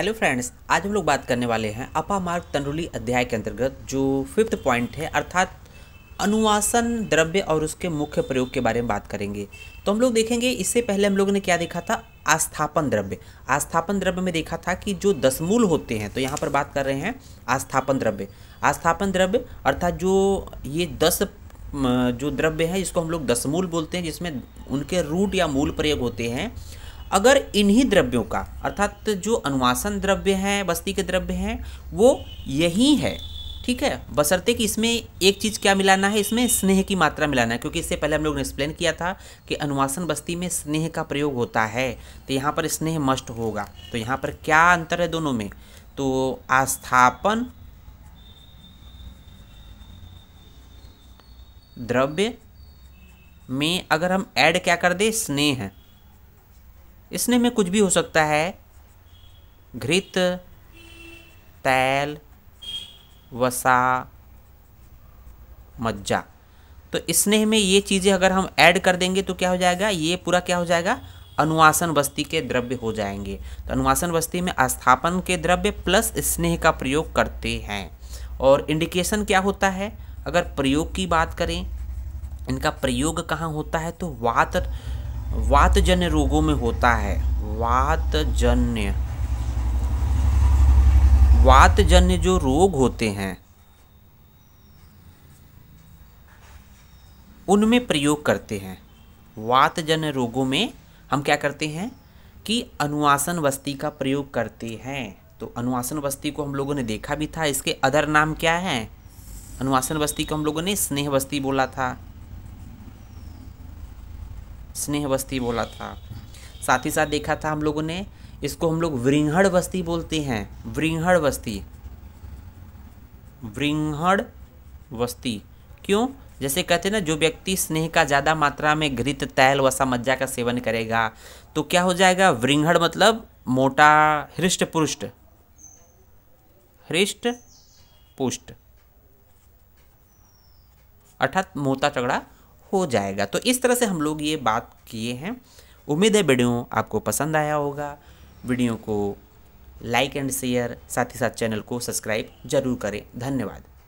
hello friends आज हम लोग बात करने वाले हैं अपा मार्ग तंडुली अध्याय के अंतर्गत जो फिफ्थ पॉइंट है अर्थात अनुवासन द्रव्य और उसके मुख्य प्रयोग के बारे में बात करेंगे तो हम लोग देखेंगे इससे पहले हम लोगों ने क्या देखा था आस्थापन द्रव्य आस्थापन द्रव्य में देखा था कि जो दसमूल होते हैं तो यहाँ पर बात कर रहे हैं आस्थापन द्रव्य आस्थापन द्रव्य अर्थात जो ये दस जो द्रव्य है इसको हम लोग दसमूल बोलते हैं जिसमें उनके रूट या मूल प्रयोग होते हैं अगर इन्हीं द्रव्यों का अर्थात जो अनुवासन द्रव्य हैं बस्ती के द्रव्य हैं वो यही है ठीक है बसरते कि इसमें एक चीज़ क्या मिलाना है इसमें स्नेह की मात्रा मिलाना है क्योंकि इससे पहले हम लोग ने एक्सप्लेन किया था कि अनुवासन बस्ती में स्नेह का प्रयोग होता है तो यहाँ पर स्नेह मस्ट होगा तो यहाँ पर क्या अंतर है दोनों में तो आस्थापन द्रव्य में अगर हम ऐड क्या कर दें स्नेह स्नेह में कुछ भी हो सकता है घृत तैल वसा मज्जा तो स्नेह में ये चीज़ें अगर हम ऐड कर देंगे तो क्या हो जाएगा ये पूरा क्या हो जाएगा अनुवासन बस्ती के द्रव्य हो जाएंगे तो अनुवासन बस्ती में आस्थापन के द्रव्य प्लस स्नेह का प्रयोग करते हैं और इंडिकेशन क्या होता है अगर प्रयोग की बात करें इनका प्रयोग कहाँ होता है तो वात वातजन्य रोगों में होता है वातजन्य वातजन्य जो रोग होते हैं उनमें प्रयोग करते हैं वातजन्य रोगों में हम क्या करते हैं कि अनुवासन वस्ती का प्रयोग करते हैं तो अनुवासन वस्ती को हम लोगों ने देखा भी था इसके अदर नाम क्या है अनुवासन वस्ती को हम लोगों ने स्नेह वस्ती बोला था स्नेह बस्ती बोला था साथ ही साथ देखा था हम लोगों ने इसको हम लोग वृंहड़ बस्ती बोलते हैं वृंहड़ बस्ती वृंहड़ बस्ती क्यों जैसे कहते हैं ना जो व्यक्ति स्नेह का ज़्यादा मात्रा में घृत तैल वसा मज्जा का सेवन करेगा तो क्या हो जाएगा वृंहड़ मतलब मोटा हृष्ट पुष्ट हृष्ट पुष्ट अर्थात मोटा चगड़ा हो जाएगा तो इस तरह से हम लोग ये बात किए हैं उम्मीद है वीडियो आपको पसंद आया होगा वीडियो को लाइक एंड शेयर साथ ही साथ चैनल को सब्सक्राइब जरूर करें धन्यवाद